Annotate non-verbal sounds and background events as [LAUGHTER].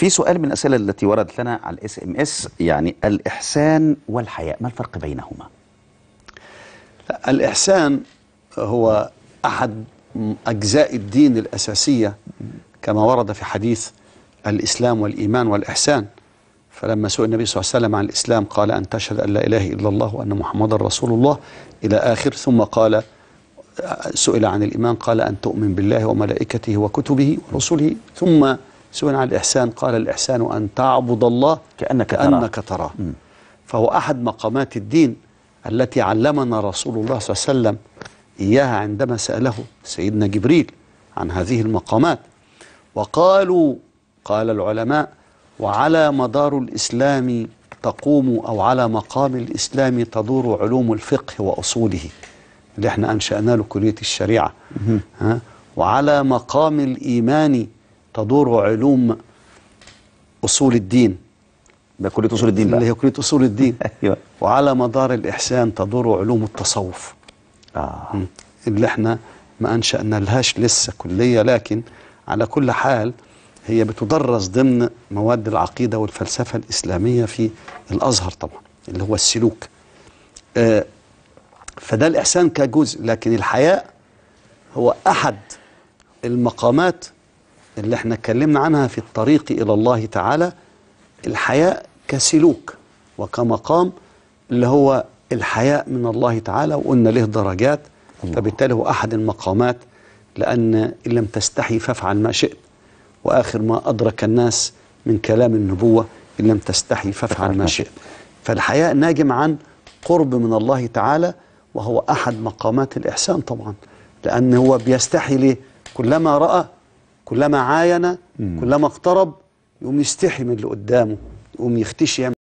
في سؤال من الاسئله التي وردت لنا على الاس ام اس يعني الاحسان والحياء ما الفرق بينهما الاحسان هو احد اجزاء الدين الاساسيه كما ورد في حديث الاسلام والايمان والاحسان فلما سئل النبي صلى الله عليه وسلم عن الاسلام قال ان تشهد ان لا اله الا الله وان محمدا رسول الله الى اخر ثم قال سئل عن الايمان قال ان تؤمن بالله وملائكته وكتبه ورسله ثم سئل عن الإحسان قال الإحسان أن تعبد الله كأنك تراه أنك تراه فهو أحد مقامات الدين التي علمنا رسول الله صلى الله عليه وسلم إياها عندما سأله سيدنا جبريل عن هذه المقامات وقالوا قال العلماء وعلى مدار الإسلام تقوم أو على مقام الإسلام تدور علوم الفقه وأصوله اللي احنا أنشأنا له كلية الشريعة ها وعلى مقام الإيمان تدور علوم أصول الدين ده كلية أصول الدين بقى. اللي هي كلية أصول الدين [LAUGHS] أيوة. وعلى مدار الإحسان تدور علوم التصوف آه. اللي احنا ما أنشأنا لهاش لسه كلية لكن على كل حال هي بتدرس ضمن مواد العقيدة والفلسفة الإسلامية في الأزهر طبعا اللي هو السلوك آه فده الإحسان كجزء لكن الحياء هو أحد المقامات اللي احنا اتكلمنا عنها في الطريق إلى الله تعالى الحياء كسلوك وكمقام اللي هو الحياء من الله تعالى وقلنا له درجات فبالتالي هو أحد المقامات لأن إن لم تستحي فافعل ما شئت وآخر ما أدرك الناس من كلام النبوة إن لم تستحي فافعل ما شئت فالحياء ناجم عن قرب من الله تعالى وهو أحد مقامات الإحسان طبعا لأن هو بيستحي ليه كلما رأى كلما عاين كلما اقترب يقوم يستحي من اللي قدامه يقوم يختشي